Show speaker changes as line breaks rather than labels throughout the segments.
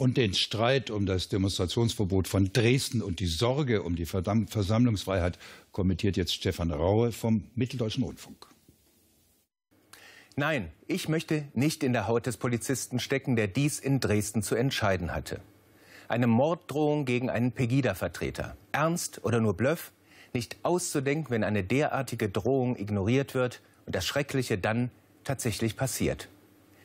und den Streit um das Demonstrationsverbot von Dresden und die Sorge um die Versammlungsfreiheit kommentiert jetzt Stefan Raue vom Mitteldeutschen Rundfunk.
Nein, ich möchte nicht in der Haut des Polizisten stecken, der dies in Dresden zu entscheiden hatte. Eine Morddrohung gegen einen Pegida-Vertreter. Ernst oder nur Bluff? Nicht auszudenken, wenn eine derartige Drohung ignoriert wird und das Schreckliche dann tatsächlich passiert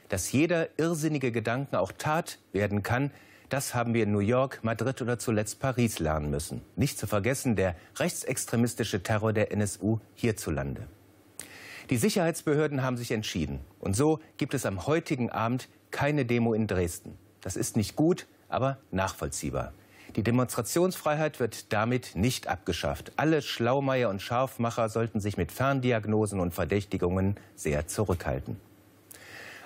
dass jeder irrsinnige Gedanke auch Tat werden kann, das haben wir in New York, Madrid oder zuletzt Paris lernen müssen. Nicht zu vergessen der rechtsextremistische Terror der NSU hierzulande. Die Sicherheitsbehörden haben sich entschieden. Und so gibt es am heutigen Abend keine Demo in Dresden. Das ist nicht gut, aber nachvollziehbar. Die Demonstrationsfreiheit wird damit nicht abgeschafft. Alle Schlaumeier und Scharfmacher sollten sich mit Ferndiagnosen und Verdächtigungen sehr zurückhalten.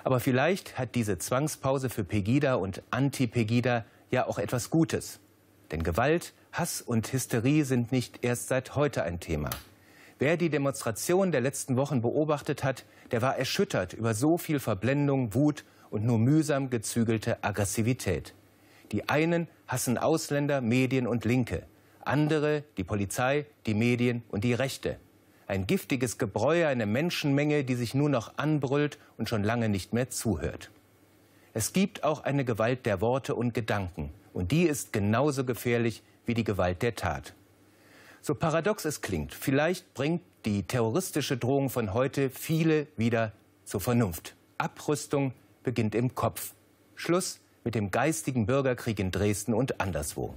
Aber vielleicht hat diese Zwangspause für Pegida und Anti-Pegida ja auch etwas Gutes. Denn Gewalt, Hass und Hysterie sind nicht erst seit heute ein Thema. Wer die Demonstration der letzten Wochen beobachtet hat, der war erschüttert über so viel Verblendung, Wut und nur mühsam gezügelte Aggressivität. Die einen hassen Ausländer, Medien und Linke, andere die Polizei, die Medien und die Rechte. Ein giftiges Gebräu, eine Menschenmenge, die sich nur noch anbrüllt und schon lange nicht mehr zuhört. Es gibt auch eine Gewalt der Worte und Gedanken. Und die ist genauso gefährlich wie die Gewalt der Tat. So paradox es klingt, vielleicht bringt die terroristische Drohung von heute viele wieder zur Vernunft. Abrüstung beginnt im Kopf. Schluss mit dem geistigen Bürgerkrieg in Dresden und anderswo.